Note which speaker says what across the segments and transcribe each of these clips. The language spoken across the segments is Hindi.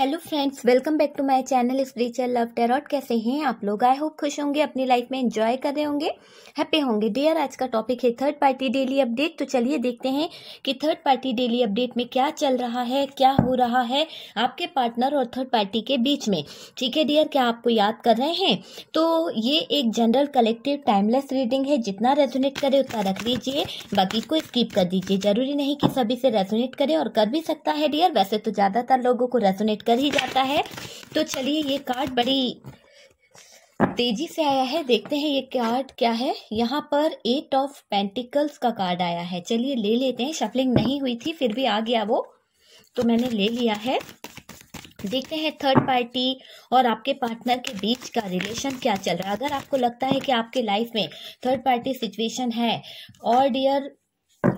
Speaker 1: Hello friends welcome back to my channel spiritual love tarot कैसे हैं आप लोग आई होप खुश होंगे अपनी लाइफ में एंजॉय कर रहे होंगे हैप्पी होंगे डियर आज का टॉपिक है थर्ड पार्टी डेली अपडेट तो चलिए देखते हैं कि थर्ड पार्टी डेली अपडेट में क्या चल रहा है क्या हो रहा है आपके पार्टनर और थर्ड पार्टी के बीच में ठीक है डियर क्या आपको याद कर रहे हैं तो ये एक जनरल कलेक्टिव टाइमलेस रीडिंग है जितना रेजोनेट करे उतना रख लीजिए बाकी को स्कीप कर दीजिए जरूरी नहीं कि सभी से रेजोनेट करे और कर भी सकता है डियर वैसे तो ज़्यादातर लोगों को रेजोनेट कर ही जाता है तो चलिए ये कार्ड बड़ी तेजी से आया है देखते हैं ये कार्ड क्या है यहाँ पर एट ऑफ पेंटिकल्स का कार्ड आया है चलिए ले लेते हैं शफलिंग नहीं हुई थी फिर भी आ गया वो तो मैंने ले लिया है देखते हैं थर्ड पार्टी और आपके पार्टनर के बीच का रिलेशन क्या चल रहा है अगर आपको लगता है कि आपके लाइफ में थर्ड पार्टी सिचुएशन है और डियर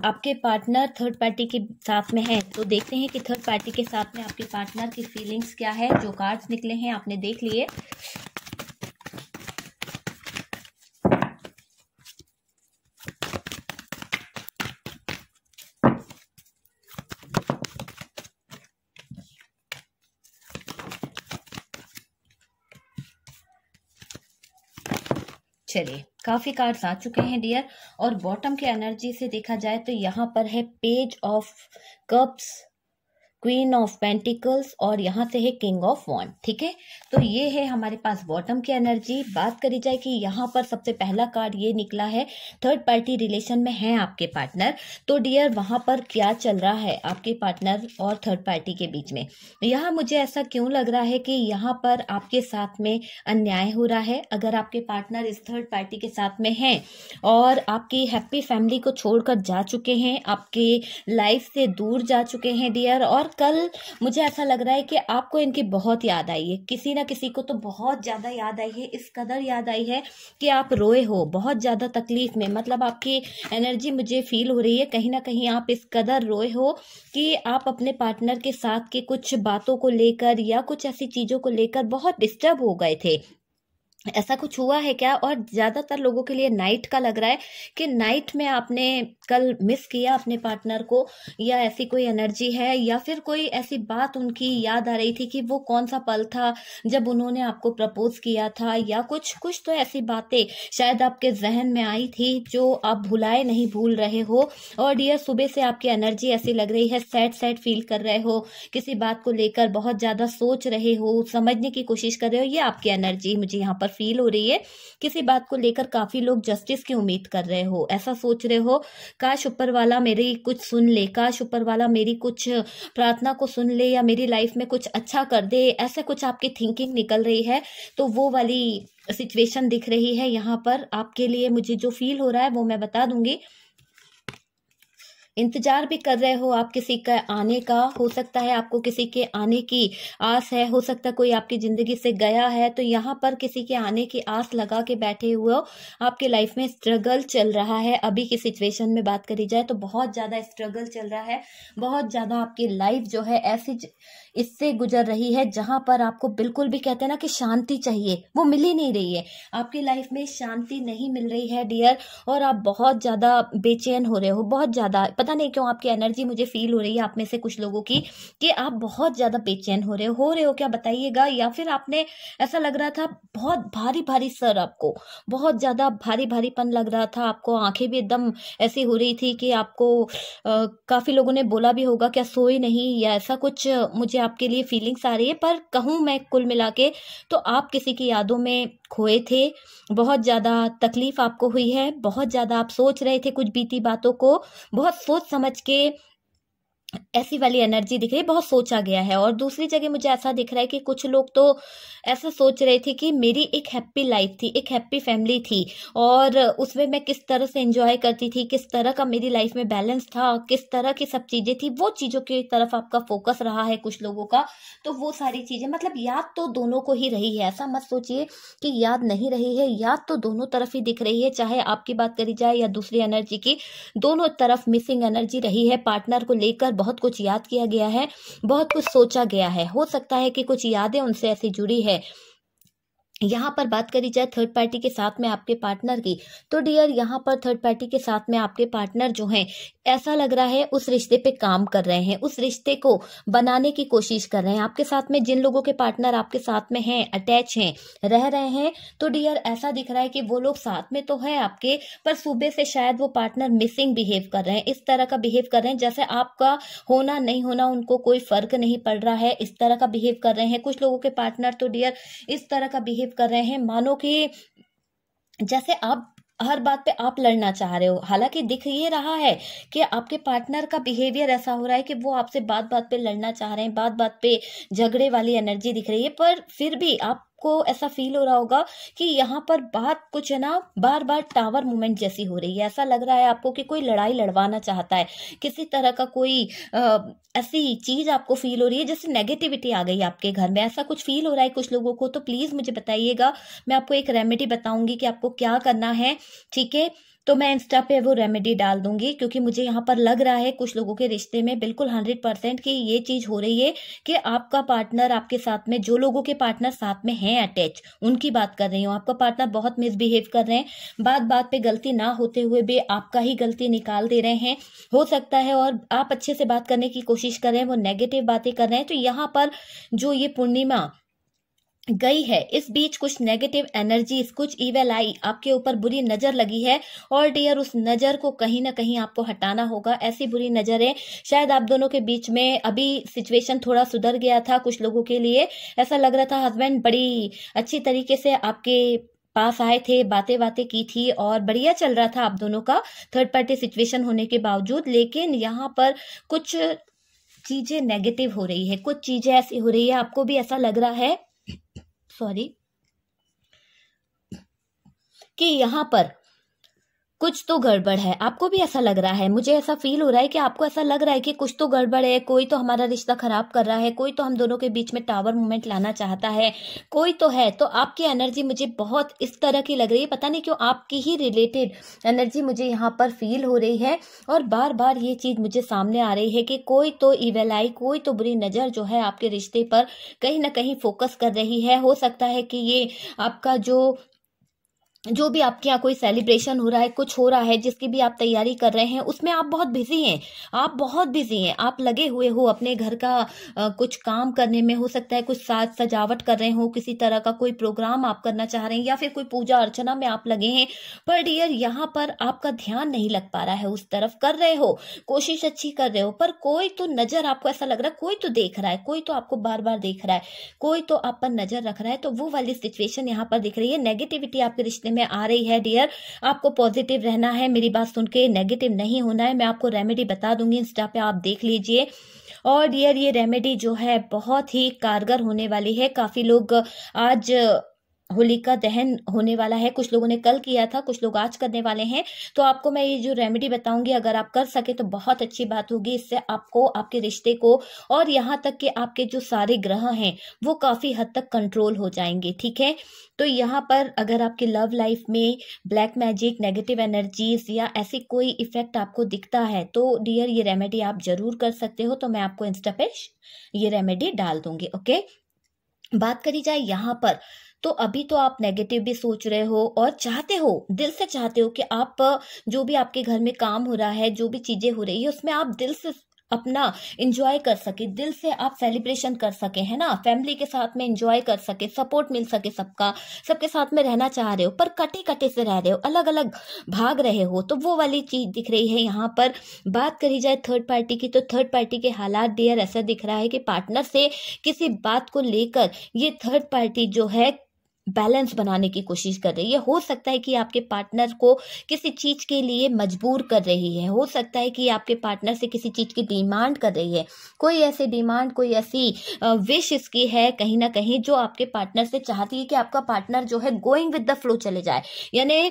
Speaker 1: आपके पार्टनर थर्ड पार्टी के साथ में है तो देखते हैं कि थर्ड पार्टी के साथ में आपके पार्टनर की फीलिंग्स क्या है जो कार्ड्स निकले हैं आपने देख लिए चलिए काफी कार्ड्स आ चुके हैं डियर और बॉटम की एनर्जी से देखा जाए तो यहाँ पर है page of cups queen of pentacles और यहाँ से है किंग ऑफ वन ठीक है तो ये है हमारे पास बॉटम की एनर्जी बात करी जाए कि यहाँ पर सबसे पहला कार्ड ये निकला है थर्ड पार्टी रिलेशन में है आपके पार्टनर तो डियर वहाँ पर क्या चल रहा है आपके पार्टनर और थर्ड पार्टी के बीच में यहाँ मुझे ऐसा क्यों लग रहा है कि यहाँ पर आपके साथ में अन्याय हो रहा है अगर आपके पार्टनर इस थर्ड पार्टी के साथ में हैं और आपकी हैप्पी फैमिली को छोड़कर जा चुके हैं आपके लाइफ से दूर जा चुके हैं डियर और कल मुझे ऐसा लग रहा है कि आपको इनकी बहुत याद आई है किसी ना किसी को तो बहुत ज़्यादा याद आई है इस कदर याद आई है कि आप रोए हो बहुत ज़्यादा तकलीफ में मतलब आपकी एनर्जी मुझे फील हो रही है कहीं ना कहीं आप इस कदर रोए हो कि आप अपने पार्टनर के साथ के कुछ बातों को लेकर या कुछ ऐसी चीज़ों को लेकर बहुत डिस्टर्ब हो गए थे ऐसा कुछ हुआ है क्या और ज़्यादातर लोगों के लिए नाइट का लग रहा है कि नाइट में आपने कल मिस किया अपने पार्टनर को या ऐसी कोई एनर्जी है या फिर कोई ऐसी बात उनकी याद आ रही थी कि वो कौन सा पल था जब उन्होंने आपको प्रपोज किया था या कुछ कुछ तो ऐसी बातें शायद आपके जहन में आई थी जो आप भुलाए नहीं भूल रहे हो और डियर सुबह से आपकी एनर्जी ऐसी लग रही है सैड सैड फील कर रहे हो किसी बात को लेकर बहुत ज्यादा सोच रहे हो समझने की कोशिश कर रहे हो ये आपकी एनर्जी मुझे यहाँ पर फील हो रही है किसी बात को लेकर काफी लोग जस्टिस की उम्मीद कर रहे हो ऐसा सोच रहे हो काश ऊपर वाला मेरी कुछ सुन ले काश ऊपर वाला मेरी कुछ प्रार्थना को सुन ले या मेरी लाइफ में कुछ अच्छा कर दे ऐसा कुछ आपकी थिंकिंग निकल रही है तो वो वाली सिचुएशन दिख रही है यहाँ पर आपके लिए मुझे जो फील हो रहा है वो मैं बता दूंगी इंतजार भी कर रहे हो आप किसी का आने का हो सकता है आपको किसी के आने की आस है हो सकता है कोई आपकी ज़िंदगी से गया है तो यहाँ पर किसी के आने की आस लगा के बैठे हुए हो आपके लाइफ में स्ट्रगल चल रहा है अभी की सिचुएशन में बात करी जाए तो बहुत ज़्यादा स्ट्रगल चल रहा है बहुत ज़्यादा आपकी लाइफ जो है ऐसी इससे गुजर रही है जहां पर आपको बिल्कुल भी कहते हैं ना कि शांति चाहिए वो मिल ही नहीं रही है आपकी लाइफ में शांति नहीं मिल रही है डियर और आप बहुत ज़्यादा बेचैन हो रहे हो बहुत ज़्यादा पता नहीं क्यों आपकी एनर्जी मुझे फील हो रही है आप में से कुछ लोगों की कि आप बहुत ज़्यादा बेचैन हो रहे हो हो रहे हो क्या बताइएगा या फिर आपने ऐसा लग रहा था बहुत भारी भारी सर आपको बहुत ज़्यादा भारी भारीपन लग रहा था आपको आंखें भी एकदम ऐसी हो रही थी कि आपको काफ़ी लोगों ने बोला भी होगा क्या सोए नहीं या ऐसा कुछ मुझे आपके लिए फीलिंग्स आ रही है पर कहूँ मैं कुल मिला के तो आप किसी की यादों में खोए थे बहुत ज़्यादा तकलीफ़ आपको हुई है बहुत ज़्यादा आप सोच रहे थे कुछ बीती बातों को बहुत सोच समझ के ऐसी वाली एनर्जी दिख रही है बहुत सोचा गया है और दूसरी जगह मुझे ऐसा दिख रहा है कि कुछ लोग तो ऐसा सोच रहे थे कि मेरी एक हैप्पी लाइफ थी एक हैप्पी फैमिली थी और उसमें मैं किस तरह से एंजॉय करती थी किस तरह का मेरी लाइफ में बैलेंस था किस तरह की सब चीज़ें थी वो चीज़ों की तरफ आपका फोकस रहा है कुछ लोगों का तो वो सारी चीज़ें मतलब याद तो दोनों को ही रही है ऐसा मत सोचिए कि याद नहीं रही है याद तो दोनों तरफ ही दिख रही है चाहे आपकी बात करी जाए या दूसरी एनर्जी की दोनों तरफ मिसिंग एनर्जी रही है पार्टनर को लेकर बहुत कुछ याद किया गया है बहुत कुछ सोचा गया है हो सकता है कि कुछ यादें उनसे ऐसी जुड़ी है यहाँ पर बात करी जाए थर्ड पार्टी के साथ में आपके पार्टनर की तो डियर यहाँ पर थर्ड पार्टी के साथ में आपके पार्टनर जो हैं ऐसा लग रहा है उस रिश्ते पे काम कर रहे हैं उस रिश्ते को बनाने की कोशिश कर रहे हैं आपके साथ में जिन लोगों के पार्टनर आपके साथ में हैं अटैच हैं रह रहे हैं तो डियर ऐसा दिख रहा है कि वो लोग साथ में तो है आपके पर सूबे से शायद वो पार्टनर मिसिंग बिहेव कर रहे हैं इस तरह का बिहेव कर रहे हैं जैसे आपका होना नहीं होना उनको कोई फर्क नहीं पड़ रहा है इस तरह का बिहेव कर रहे हैं कुछ लोगों के पार्टनर तो डियर इस तरह का बिहेव बिहेव कर रहे हैं मानो कि जैसे आप हर बात पे आप लड़ना चाह रहे हो हालांकि दिख ये रहा है कि आपके पार्टनर का बिहेवियर ऐसा हो रहा है कि वो आपसे बात बात पे लड़ना चाह रहे हैं बात बात पे झगड़े वाली एनर्जी दिख रही है पर फिर भी आप आपको ऐसा फील हो रहा होगा कि यहाँ पर बात कुछ है ना बार बार टावर मूवमेंट जैसी हो रही है ऐसा लग रहा है आपको कि कोई लड़ाई लड़वाना चाहता है किसी तरह का कोई आ, ऐसी चीज आपको फील हो रही है जैसे नेगेटिविटी आ गई आपके घर में ऐसा कुछ फील हो रहा है कुछ लोगों को तो प्लीज मुझे बताइएगा मैं आपको एक रेमेडी बताऊंगी कि आपको क्या करना है ठीक है तो मैं इंस्टा पे वो रेमेडी डाल दूंगी क्योंकि मुझे यहाँ पर लग रहा है कुछ लोगों के रिश्ते में बिल्कुल हंड्रेड परसेंट कि ये चीज़ हो रही है कि आपका पार्टनर आपके साथ में जो लोगों के पार्टनर साथ में हैं अटैच उनकी बात कर रही हूँ आपका पार्टनर बहुत मिसबिहेव कर रहे हैं बात बात पर गलती ना होते हुए भी आपका ही गलती निकाल दे रहे हैं हो सकता है और आप अच्छे से बात करने की कोशिश कर रहे हैं वो नेगेटिव बातें कर रहे हैं तो यहाँ पर जो ये पूर्णिमा गई है इस बीच कुछ नेगेटिव एनर्जीज कुछ इवेल आई आपके ऊपर बुरी नजर लगी है और डियर उस नजर को कहीं ना कहीं आपको हटाना होगा ऐसी बुरी नजरें शायद आप दोनों के बीच में अभी सिचुएशन थोड़ा सुधर गया था कुछ लोगों के लिए ऐसा लग रहा था हस्बैंड बड़ी अच्छी तरीके से आपके पास आए थे बातें बातें की थी और बढ़िया चल रहा था आप दोनों का थर्ड पार्टी सिचुएशन होने के बावजूद लेकिन यहाँ पर कुछ चीजें नेगेटिव हो रही है कुछ चीजें ऐसी हो रही है आपको भी ऐसा लग रहा है सॉरी कि यहाँ पर कुछ तो गड़बड़ है आपको भी ऐसा लग रहा है मुझे ऐसा फील हो रहा है कि आपको ऐसा लग रहा है कि कुछ तो गड़बड़ है कोई तो हमारा रिश्ता खराब कर रहा है कोई तो हम दोनों के बीच में टावर मूवमेंट लाना चाहता है कोई तो है तो आपकी एनर्जी मुझे बहुत इस तरह की लग रही है पता नहीं क्यों आपकी ही रिलेटेड एनर्जी मुझे यहाँ पर फील हो रही है और बार बार ये चीज़ मुझे सामने आ रही है कि कोई तो इवेल आई कोई तो बुरी नज़र जो है आपके रिश्ते पर कहीं ना कहीं फोकस कर रही है हो सकता है कि ये आपका जो जो भी आपके यहाँ कोई सेलिब्रेशन हो रहा है कुछ हो रहा है जिसकी भी आप तैयारी कर रहे हैं उसमें आप बहुत बिजी हैं आप बहुत बिजी हैं आप लगे हुए हो अपने घर का आ, कुछ काम करने में हो सकता है कुछ साज सजावट कर रहे हो किसी तरह का कोई प्रोग्राम आप करना चाह रहे हैं या फिर कोई पूजा अर्चना में आप लगे हैं पर डियर यहाँ पर आपका ध्यान नहीं लग पा रहा है उस तरफ कर रहे हो कोशिश अच्छी कर रहे हो पर कोई तो नजर आपको ऐसा लग रहा है कोई तो देख रहा है कोई तो आपको बार बार देख रहा है कोई तो आप पर नजर रख रहा है तो वो वाली सिचुएशन यहाँ पर दिख रही है नेगेटिविटी आपके रिश्ते देखने में आ रही है डियर आपको पॉजिटिव रहना है मेरी बात सुन के नेगेटिव नहीं होना है मैं आपको रेमेडी बता दूंगी इंस्टा पे आप देख लीजिए और डियर ये रेमेडी जो है बहुत ही कारगर होने वाली है काफ़ी लोग आज होलिका दहन होने वाला है कुछ लोगों ने कल किया था कुछ लोग आज करने वाले हैं तो आपको मैं ये जो रेमेडी बताऊंगी अगर आप कर सके तो बहुत अच्छी बात होगी इससे आपको आपके रिश्ते को और यहाँ तक कि आपके जो सारे ग्रह हैं वो काफ़ी हद तक कंट्रोल हो जाएंगे ठीक है तो यहाँ पर अगर आपके लव लाइफ में ब्लैक मैजिक नेगेटिव एनर्जीज या ऐसे कोई इफेक्ट आपको दिखता है तो डियर ये रेमेडी आप जरूर कर सकते हो तो मैं आपको इंस्टा पे ये रेमेडी डाल दूंगी ओके बात करी जाए यहाँ पर तो अभी तो आप नेगेटिव भी सोच रहे हो और चाहते हो दिल से चाहते हो कि आप जो भी आपके घर में काम हो रहा है जो भी चीजें हो रही है उसमें आप दिल से अपना इंजॉय कर सके दिल से आप सेलिब्रेशन कर सके है ना फैमिली के साथ में इंजॉय कर सके सपोर्ट मिल सके सबका सबके साथ में रहना चाह रहे हो पर कटे कटे से रह रहे हो अलग अलग भाग रहे हो तो वो वाली चीज़ दिख रही है यहाँ पर बात करी जाए थर्ड पार्टी की तो थर्ड पार्टी के हालात डियर ऐसा दिख रहा है कि पार्टनर से किसी बात को लेकर ये थर्ड पार्टी जो है बैलेंस बनाने की कोशिश कर रही है हो सकता है कि आपके पार्टनर को किसी चीज़ के लिए मजबूर कर रही है हो सकता है कि आपके पार्टनर से किसी चीज़ की डिमांड कर रही है कोई ऐसी डिमांड कोई ऐसी विश इसकी है कहीं ना कहीं जो आपके पार्टनर से चाहती है कि आपका पार्टनर जो है गोइंग विद द फ्लो चले जाए यानी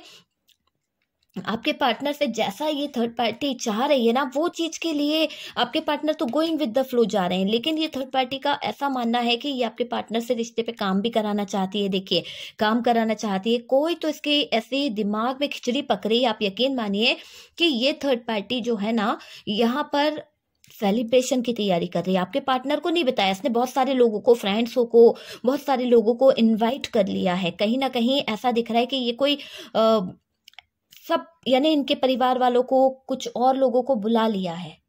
Speaker 1: आपके पार्टनर से जैसा ये थर्ड पार्टी चाह रही है ना वो चीज़ के लिए आपके पार्टनर तो गोइंग विद द फ्लो जा रहे हैं लेकिन ये थर्ड पार्टी का ऐसा मानना है कि ये आपके पार्टनर से रिश्ते पे काम भी कराना चाहती है देखिए काम कराना चाहती है कोई तो इसके ऐसे दिमाग में खिचड़ी पक है आप यकीन मानिए कि ये थर्ड पार्टी जो है ना यहाँ पर सेलिब्रेशन की तैयारी कर रही है आपके पार्टनर को नहीं बताया इसने बहुत सारे लोगों को फ्रेंड्सों को बहुत सारे लोगों को इनवाइट कर लिया है कहीं ना कहीं ऐसा दिख रहा है कि ये कोई आ, सब यानी इनके परिवार वालों को कुछ और लोगों को बुला लिया है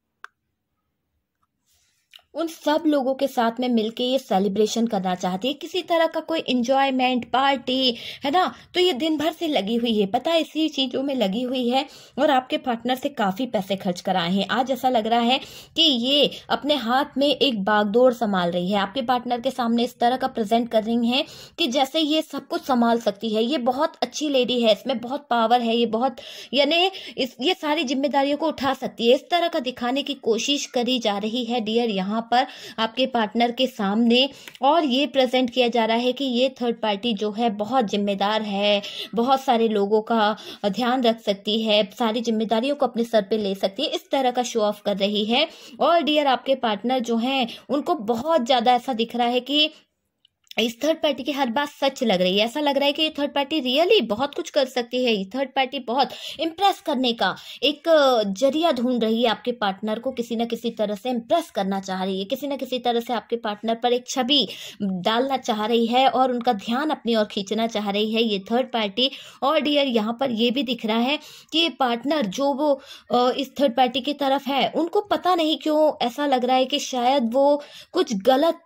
Speaker 1: उन सब लोगों के साथ में मिलके ये सेलिब्रेशन करना चाहती है किसी तरह का कोई इंजॉयमेंट पार्टी है ना तो ये दिन भर से लगी हुई है पता है इसी चीज़ों में लगी हुई है और आपके पार्टनर से काफ़ी पैसे खर्च कराए हैं आज ऐसा लग रहा है कि ये अपने हाथ में एक बागदौड़ संभाल रही है आपके पार्टनर के सामने इस तरह का प्रेजेंट कर रही है कि जैसे ये सब कुछ संभाल सकती है ये बहुत अच्छी लेडी है इसमें बहुत पावर है ये बहुत यानी इस ये सारी जिम्मेदारियों को उठा सकती है इस तरह का दिखाने की कोशिश करी जा रही है डियर यहाँ यहाँ पर आपके पार्टनर के सामने और ये प्रेजेंट किया जा रहा है कि ये थर्ड पार्टी जो है बहुत जिम्मेदार है बहुत सारे लोगों का ध्यान रख सकती है सारी जिम्मेदारियों को अपने सर पे ले सकती है इस तरह का शो ऑफ कर रही है और डियर आपके पार्टनर जो हैं उनको बहुत ज़्यादा ऐसा दिख रहा है कि इस थर्ड पार्टी की हर बात सच लग रही है ऐसा लग रहा है कि ये थर्ड पार्टी रियली बहुत कुछ कर सकती है ये थर्ड पार्टी बहुत इम्प्रेस करने का एक जरिया ढूंढ रही है आपके पार्टनर को किसी न किसी तरह से इम्प्रेस करना चाह रही है किसी न किसी तरह से आपके पार्टनर पर एक छवि डालना चाह रही है और उनका ध्यान अपनी ओर खींचना चाह रही है ये थर्ड पार्टी और डियर यहाँ पर ये भी दिख रहा है कि ये पार्टनर जो वो इस थर्ड पार्टी की तरफ है उनको पता नहीं क्यों ऐसा लग रहा है कि शायद वो कुछ गलत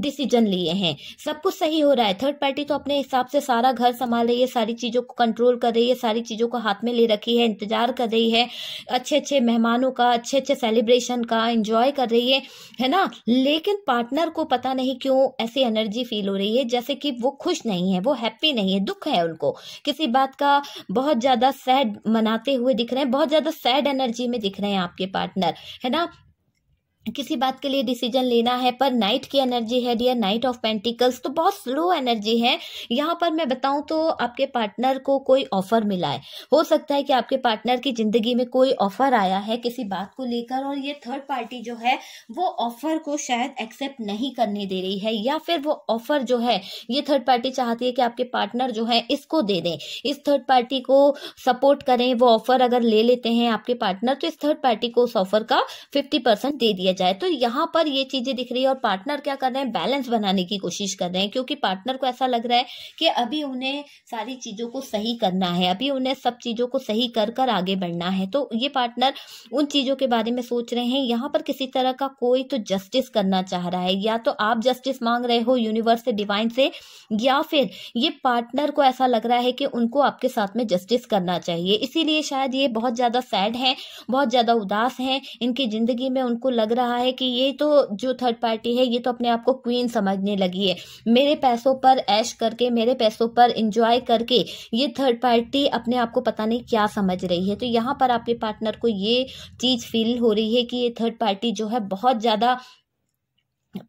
Speaker 1: डिसीजन लिए हैं सब कुछ सही हो रहा है थर्ड पार्टी तो अपने हिसाब से सारा घर संभाल रही है सारी चीज़ों को कंट्रोल कर रही है सारी चीज़ों को हाथ में ले रखी है इंतजार कर रही है अच्छे अच्छे मेहमानों का अच्छे अच्छे सेलिब्रेशन का एंजॉय कर रही है है ना लेकिन पार्टनर को पता नहीं क्यों ऐसी एनर्जी फील हो रही है जैसे कि वो खुश नहीं है वो हैप्पी नहीं है दुख है उनको किसी बात का बहुत ज़्यादा सैड मनाते हुए दिख रहे हैं बहुत ज़्यादा सैड एनर्जी में दिख रहे हैं आपके पार्टनर है ना किसी बात के लिए डिसीजन लेना है पर नाइट की एनर्जी है डियर नाइट ऑफ पेंटिकल्स तो बहुत स्लो एनर्जी है यहाँ पर मैं बताऊं तो आपके पार्टनर को कोई ऑफर मिला है हो सकता है कि आपके पार्टनर की जिंदगी में कोई ऑफर आया है किसी बात को लेकर और ये थर्ड पार्टी जो है वो ऑफर को शायद एक्सेप्ट नहीं करने दे रही है या फिर वो ऑफर जो है ये थर्ड पार्टी चाहती है कि आपके पार्टनर जो है इसको दे दें इस थर्ड पार्टी को सपोर्ट करें वो ऑफर अगर ले लेते हैं आपके पार्टनर तो इस थर्ड पार्टी को उस ऑफर का फिफ्टी दे दिया किया जाए तो यहाँ पर ये चीजें दिख रही है और पार्टनर क्या कर रहे हैं बैलेंस बनाने की कोशिश कर रहे हैं क्योंकि पार्टनर को ऐसा लग रहा है कि अभी उन्हें सारी चीजों को सही करना है अभी उन्हें सब चीजों को सही कर कर आगे बढ़ना है तो ये पार्टनर उन चीजों के बारे में सोच रहे हैं यहाँ पर किसी तरह का कोई तो जस्टिस करना चाह रहा है या तो आप जस्टिस मांग रहे हो यूनिवर्स से डिवाइन से या फिर ये पार्टनर को ऐसा लग रहा है कि उनको आपके साथ में जस्टिस करना चाहिए इसीलिए शायद ये बहुत ज्यादा सैड है बहुत ज्यादा उदास है इनकी जिंदगी में उनको लग रहा रहा है कि ये तो जो थर्ड पार्टी है ये तो अपने आप को क्वीन समझने लगी है मेरे पैसों पर ऐश करके मेरे पैसों पर इंजॉय करके ये थर्ड पार्टी अपने आप को पता नहीं क्या समझ रही है तो यहाँ पर आपके पार्टनर को ये चीज़ फील हो रही है कि ये थर्ड पार्टी जो है बहुत ज़्यादा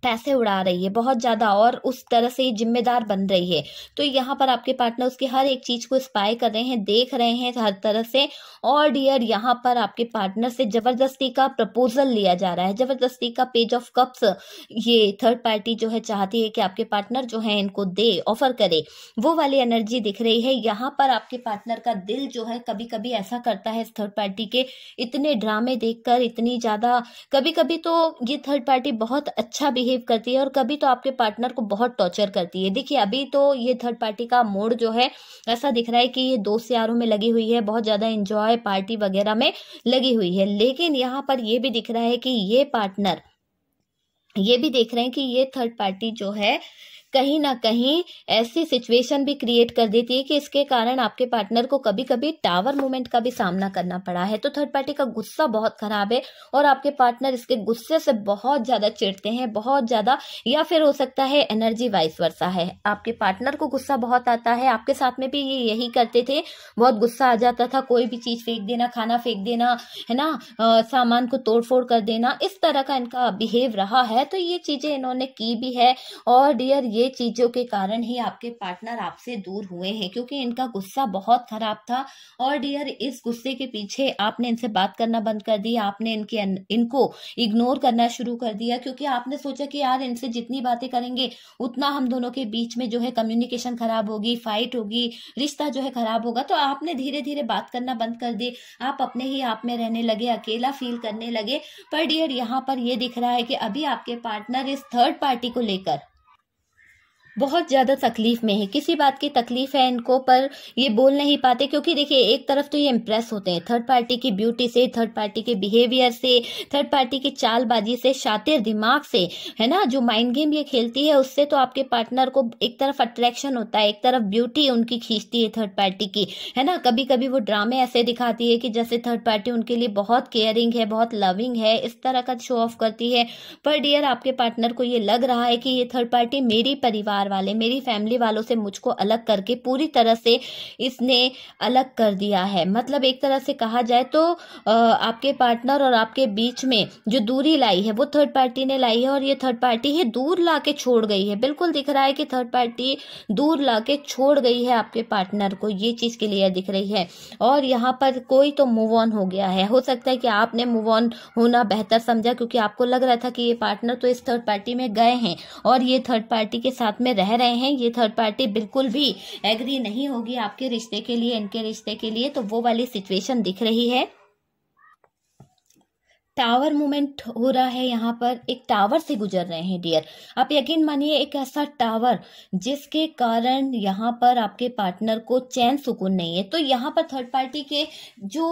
Speaker 1: पैसे उड़ा रही है बहुत ज़्यादा और उस तरह से जिम्मेदार बन रही है तो यहाँ पर आपके पार्टनर उसकी हर एक चीज़ को स्पाई कर रहे हैं देख रहे हैं हर तरह से और डियर यहाँ पर आपके पार्टनर से ज़बरदस्ती का प्रपोजल लिया जा रहा है ज़बरदस्ती का पेज ऑफ कप्स ये थर्ड पार्टी जो है चाहती है कि आपके पार्टनर जो है इनको दे ऑफर करे वो वाली एनर्जी दिख रही है यहाँ पर आपके पार्टनर का दिल जो है कभी कभी ऐसा करता है थर्ड पार्टी के इतने ड्रामे देख इतनी ज़्यादा कभी कभी तो ये थर्ड पार्टी बहुत अच्छा बिहेव करती है और कभी तो आपके पार्टनर को बहुत टॉर्चर करती है देखिए अभी तो ये थर्ड पार्टी का मोड जो है ऐसा दिख रहा है कि ये दोस्त यारों में लगी हुई है बहुत ज़्यादा इंजॉय पार्टी वगैरह में लगी हुई है लेकिन यहाँ पर ये भी दिख रहा है कि ये पार्टनर ये भी देख रहे हैं कि ये थर्ड पार्टी जो है कहीं ना कहीं ऐसी सिचुएशन भी क्रिएट कर देती है कि इसके कारण आपके पार्टनर को कभी कभी टावर मूवमेंट का भी सामना करना पड़ा है तो थर्ड पार्टी का गुस्सा बहुत खराब है और आपके पार्टनर इसके गुस्से से बहुत ज़्यादा चिड़ते हैं बहुत ज़्यादा या फिर हो सकता है एनर्जी वाइस वर्षा है आपके पार्टनर को गुस्सा बहुत आता है आपके साथ में भी ये यही करते थे बहुत गुस्सा आ जाता था कोई भी चीज़ फेंक देना खाना फेंक देना है ना सामान को तोड़फोड़ कर देना इस तरह का इनका बिहेव रहा है तो ये चीज़ें इन्होंने की भी है और डियर ये ये चीज़ों के कारण ही आपके पार्टनर आपसे दूर हुए हैं क्योंकि इनका गुस्सा बहुत खराब था और डियर इस गुस्से के पीछे आपने इनसे बात करना बंद कर दी आपने इनके इनको इग्नोर करना शुरू कर दिया क्योंकि आपने सोचा कि यार इनसे जितनी बातें करेंगे उतना हम दोनों के बीच में जो है कम्युनिकेशन खराब होगी फाइट होगी रिश्ता जो है खराब होगा तो आपने धीरे धीरे बात करना बंद कर दी आप अपने ही आप में रहने लगे अकेला फील करने लगे पर डियर यहाँ पर यह दिख रहा है कि अभी आपके पार्टनर इस थर्ड पार्टी को लेकर बहुत ज़्यादा तकलीफ़ में है किसी बात की तकलीफ़ है इनको पर ये बोल नहीं पाते क्योंकि देखिए एक तरफ तो ये इम्प्रेस होते हैं थर्ड पार्टी की ब्यूटी से थर्ड पार्टी के बिहेवियर से थर्ड पार्टी की चालबाजी से शातिर दिमाग से है ना जो माइंड गेम ये खेलती है उससे तो आपके पार्टनर को एक तरफ अट्रैक्शन होता है एक तरफ ब्यूटी उनकी खींचती है थर्ड पार्टी की है ना कभी कभी वो ड्रामे ऐसे दिखाती है कि जैसे थर्ड पार्टी उनके लिए बहुत केयरिंग है बहुत लविंग है इस तरह का शो ऑफ करती है पर डियर आपके पार्टनर को ये लग रहा है कि ये थर्ड पार्टी मेरी परिवार परिवार वाले मेरी फैमिली वालों से मुझको अलग करके पूरी तरह से इसने अलग कर दिया है मतलब एक तरह से कहा जाए तो आपके पार्टनर और आपके बीच में जो दूरी लाई है वो थर्ड पार्टी ने लाई है और ये थर्ड पार्टी है दूर ला के छोड़ गई है बिल्कुल दिख रहा है कि थर्ड पार्टी दूर ला के छोड़ गई है आपके पार्टनर को ये चीज़ के लिए दिख रही है और यहाँ पर कोई तो मूव ऑन हो गया है हो सकता है कि आपने मूव ऑन होना बेहतर समझा क्योंकि आपको लग रहा था कि ये पार्टनर तो इस थर्ड पार्टी में गए हैं और ये थर्ड पार्टी के साथ में में रह रहे हैं ये थर्ड पार्टी बिल्कुल भी एग्री नहीं होगी आपके रिश्ते के लिए इनके रिश्ते के लिए तो वो वाली सिचुएशन दिख रही है टावर मूवमेंट हो रहा है यहाँ पर एक टावर से गुजर रहे हैं डियर आप यकीन मानिए एक ऐसा टावर जिसके कारण यहाँ पर आपके पार्टनर को चैन सुकून नहीं है तो यहाँ पर थर्ड पार्टी के जो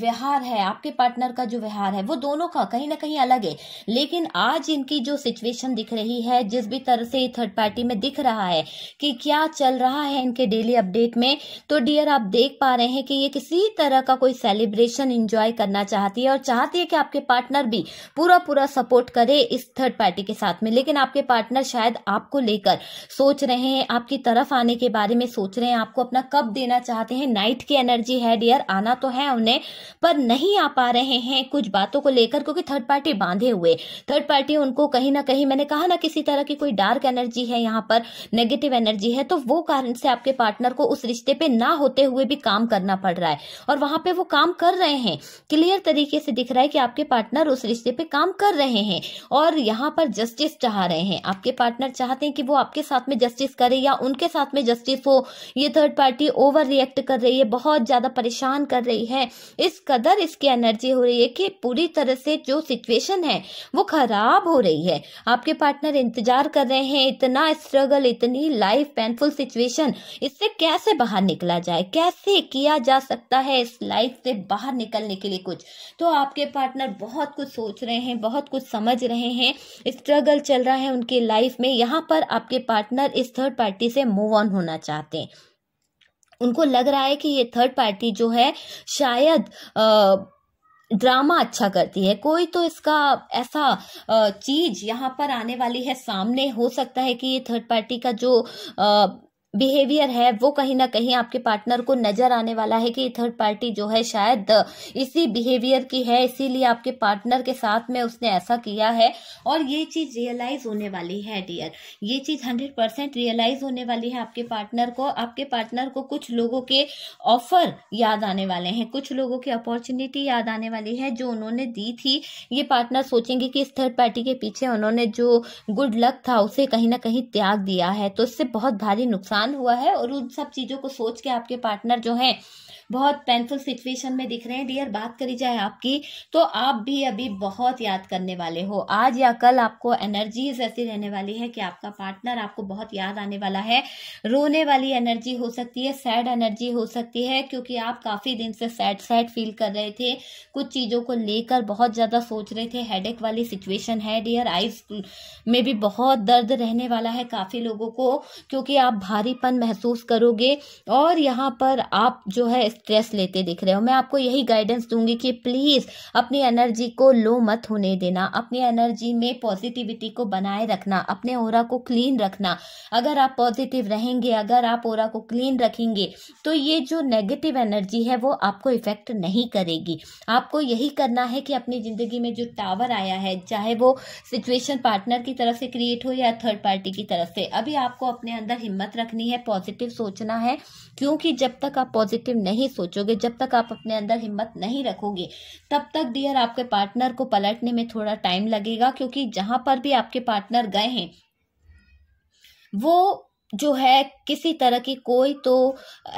Speaker 1: व्यवहार है आपके पार्टनर का जो व्यवहार है वो दोनों का कहीं ना कहीं अलग है लेकिन आज इनकी जो सिचुएशन दिख रही है जिस भी तरह से थर्ड पार्टी में दिख रहा है कि क्या चल रहा है इनके डेली अपडेट में तो डियर आप देख पा रहे हैं कि ये किसी तरह का कोई सेलिब्रेशन इंजॉय करना चाहती है और चाहती है कि आपके पार्टनर भी पूरा पूरा सपोर्ट करे इस थर्ड पार्टी के साथ में लेकिन आपके पार्टनर शायद आपको लेकर सोच रहे हैं आपकी तरफ आने के बारे में सोच रहे हैं आपको अपना कब देना चाहते हैं नाइट की एनर्जी है डियर आना तो है उन्हें पर नहीं आ पा रहे हैं कुछ बातों को लेकर क्योंकि थर्ड पार्टी बांधे हुए थर्ड पार्टी उनको कहीं ना कहीं मैंने कहा ना किसी तरह की कोई डार्क एनर्जी है यहाँ पर नेगेटिव एनर्जी है तो वो कारण से आपके पार्टनर को उस रिश्ते पे ना होते हुए भी काम करना पड़ रहा है और वहां पे वो काम कर रहे हैं क्लियर तरीके से दिख रहा है कि आपके पार्टनर उस रिश्ते पे काम कर रहे हैं और यहाँ पर जस्टिस चाह रहे हैं आपके पार्टनर चाहते हैं कि वो आपके साथ में जस्टिस करे या उनके साथ में जस्टिस हो ये थर्ड पार्टी ओवर रिएक्ट कर रही है बहुत ज्यादा परेशान कर रही है इस इस कदर इसकी एनर्जी हो रही है कि पूरी तरह से जो सिचुएशन है वो खराब हो रही है आपके पार्टनर इंतजार कर रहे हैं इतना स्ट्रगल इतनी लाइफ पेनफुल सिचुएशन इससे कैसे बाहर निकला जाए कैसे किया जा सकता है इस लाइफ से बाहर निकलने के लिए कुछ तो आपके पार्टनर बहुत कुछ सोच रहे हैं बहुत कुछ समझ रहे हैं स्ट्रगल चल रहा है उनकी लाइफ में यहाँ पर आपके पार्टनर इस थर्ड पार्टी से मूव ऑन होना चाहते हैं उनको लग रहा है कि ये थर्ड पार्टी जो है शायद आ, ड्रामा अच्छा करती है कोई तो इसका ऐसा चीज यहाँ पर आने वाली है सामने हो सकता है कि ये थर्ड पार्टी का जो आ, बिहेवियर है वो कहीं ना कहीं आपके पार्टनर को नजर आने वाला है कि थर्ड पार्टी जो है शायद इसी बिहेवियर की है इसीलिए आपके पार्टनर के साथ में उसने ऐसा किया है और ये चीज रियलाइज होने वाली है डियर ये चीज हंड्रेड परसेंट रियलाइज होने वाली है आपके पार्टनर को आपके पार्टनर को कुछ लोगों के ऑफर याद आने वाले हैं कुछ लोगों की अपॉर्चुनिटी याद आने वाली है जो उन्होंने दी थी ये पार्टनर सोचेंगे कि इस थर्ड पार्टी के पीछे उन्होंने जो गुड लक था उसे कहीं ना कहीं त्याग दिया है तो इससे बहुत भारी नुकसान नुकसान हुआ है और उन सब चीज़ों को सोच के आपके पार्टनर जो हैं बहुत पेनफुल सिचुएशन में दिख रहे हैं डियर बात करी जाए आपकी तो आप भी अभी बहुत याद करने वाले हो आज या कल आपको एनर्जीज ऐसी रहने वाली है कि आपका पार्टनर आपको बहुत याद आने वाला है रोने वाली एनर्जी हो सकती है सैड एनर्जी हो सकती है क्योंकि आप काफ़ी दिन से सैड सैड फील कर रहे थे कुछ चीज़ों को लेकर बहुत ज़्यादा सोच रहे थे हेडेक वाली सिचुएशन है डियर आइज में भी बहुत दर्द रहने वाला है काफ़ी लोगों को क्योंकि आप भारीपन महसूस करोगे और यहाँ पर आप जो है स्ट्रेस लेते दिख रहे हो मैं आपको यही गाइडेंस दूंगी कि प्लीज़ अपनी एनर्जी को लो मत होने देना अपनी एनर्जी में पॉजिटिविटी को बनाए रखना अपने ओरा को क्लीन रखना अगर आप पॉजिटिव रहेंगे अगर आप ओरा को क्लीन रखेंगे तो ये जो नेगेटिव एनर्जी है वो आपको इफेक्ट नहीं करेगी आपको यही करना है कि अपनी ज़िंदगी में जो टावर आया है चाहे वो सिचुएशन पार्टनर की तरफ से क्रिएट हो या थर्ड पार्टी की तरफ से अभी आपको अपने अंदर हिम्मत रखनी है पॉजिटिव सोचना है क्योंकि जब तक आप पॉजिटिव नहीं नहीं सोचोगे जब तक आप अपने अंदर हिम्मत नहीं रखोगे तब तक डियर आपके पार्टनर को पलटने में थोड़ा टाइम लगेगा क्योंकि जहां पर भी आपके पार्टनर गए हैं वो जो है किसी तरह की कोई तो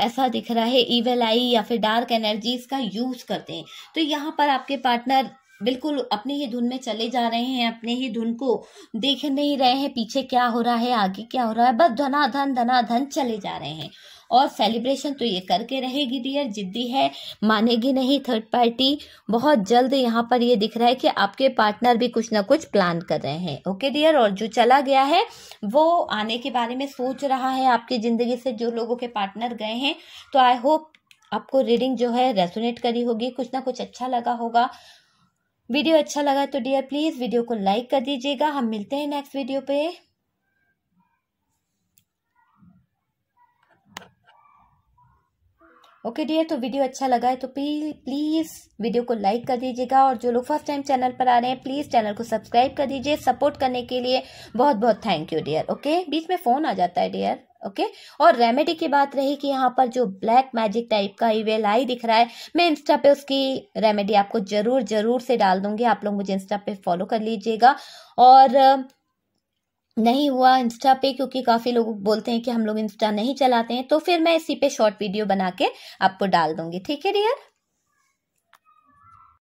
Speaker 1: ऐसा दिख रहा है ईवेल आई या फिर डार्क एनर्जीज का यूज करते हैं तो यहाँ पर आपके पार्टनर बिल्कुल अपने ही धुन में चले जा रहे हैं अपने ही धुन को देख नहीं रहे हैं पीछे क्या हो रहा है आगे क्या हो रहा है बस धना धन धना धन चले जा रहे हैं और सेलिब्रेशन तो ये करके रहेगी डियर जिद्दी है मानेगी नहीं थर्ड पार्टी बहुत जल्द यहाँ पर ये दिख रहा है कि आपके पार्टनर भी कुछ ना कुछ प्लान कर रहे हैं ओके डियर और जो चला गया है वो आने के बारे में सोच रहा है आपकी ज़िंदगी से जो लोगों के पार्टनर गए हैं तो आई होप आपको रीडिंग जो है रेसोनेट करी होगी कुछ ना कुछ अच्छा लगा होगा वीडियो अच्छा लगा तो डियर प्लीज़ वीडियो को लाइक कर दीजिएगा हम मिलते हैं नेक्स्ट वीडियो पे ओके डियर तो वीडियो अच्छा लगा है तो प्लीज़ वीडियो को लाइक कर दीजिएगा और जो लोग फर्स्ट टाइम चैनल पर आ रहे हैं प्लीज़ चैनल को सब्सक्राइब कर दीजिए सपोर्ट करने के लिए बहुत बहुत थैंक यू डियर ओके बीच में फ़ोन आ जाता है डियर ओके okay? और रेमेडी की बात रही कि यहाँ पर जो ब्लैक मैजिक टाइप का ईवेल आई दिख रहा है मैं इंस्टा पे उसकी रेमेडी आपको जरूर जरूर से डाल दूंगी आप लोग मुझे इंस्टा पे फॉलो कर लीजिएगा और नहीं हुआ इंस्टा पे क्योंकि काफ़ी लोग बोलते हैं कि हम लोग इंस्टा नहीं चलाते हैं तो फिर मैं इसी पे शॉर्ट वीडियो बना के आपको डाल दूंगी ठीक है डियर